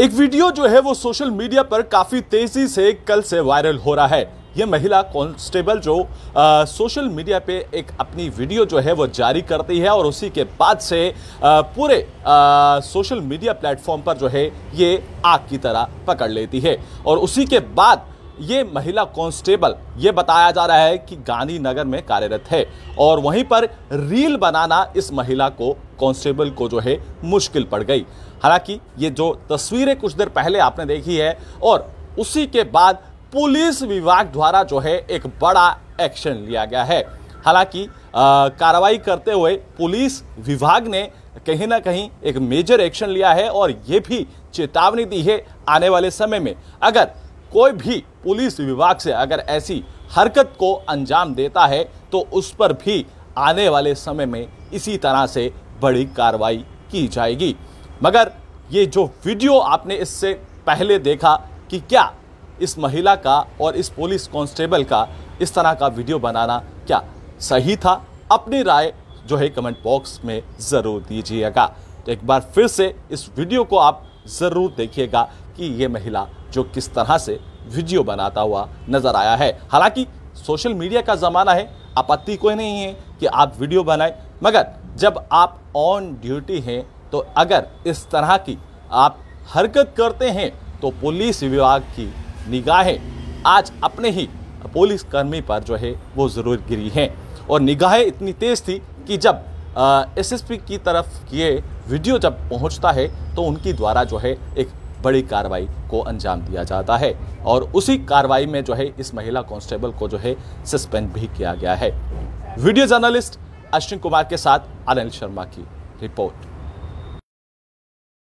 एक वीडियो जो है वो सोशल मीडिया पर काफ़ी तेज़ी से कल से वायरल हो रहा है ये महिला कांस्टेबल जो आ, सोशल मीडिया पे एक अपनी वीडियो जो है वो जारी करती है और उसी के बाद से आ, पूरे आ, सोशल मीडिया प्लेटफॉर्म पर जो है ये आग की तरह पकड़ लेती है और उसी के बाद ये महिला कांस्टेबल ये बताया जा रहा है कि गांधीनगर में कार्यरत है और वहीं पर रील बनाना इस महिला को कांस्टेबल को जो है मुश्किल पड़ गई हालांकि ये जो तस्वीरें कुछ देर पहले आपने देखी है और उसी के बाद पुलिस विभाग द्वारा जो है एक बड़ा एक्शन लिया गया है हालांकि कार्रवाई करते हुए पुलिस विभाग ने कहीं ना कहीं एक मेजर एक्शन लिया है और ये भी चेतावनी दी है आने वाले समय में अगर कोई भी पुलिस विभाग से अगर ऐसी हरकत को अंजाम देता है तो उस पर भी आने वाले समय में इसी तरह से बड़ी कार्रवाई की जाएगी मगर ये जो वीडियो आपने इससे पहले देखा कि क्या इस महिला का और इस पुलिस कांस्टेबल का इस तरह का वीडियो बनाना क्या सही था अपनी राय जो है कमेंट बॉक्स में ज़रूर दीजिएगा तो एक बार फिर से इस वीडियो को आप ज़रूर देखिएगा कि ये महिला जो किस तरह से वीडियो बनाता हुआ नजर आया है हालांकि सोशल मीडिया का ज़माना है आपत्ति कोई नहीं है कि आप वीडियो बनाए मगर जब आप ऑन ड्यूटी हैं तो अगर इस तरह की आप हरकत करते हैं तो पुलिस विभाग की निगाहें आज अपने ही पुलिस कर्मी पर जो है वो ज़रूर गिरी हैं और निगाहें इतनी तेज़ थी कि जब एसएसपी की तरफ ये वीडियो जब पहुंचता है तो उनकी द्वारा जो है एक बड़ी कार्रवाई को अंजाम दिया जाता है और उसी कार्रवाई में जो है इस महिला कांस्टेबल को जो है सस्पेंड भी किया गया है वीडियो जर्नलिस्ट अश्विन कुमार के साथ अनिल शर्मा की रिपोर्ट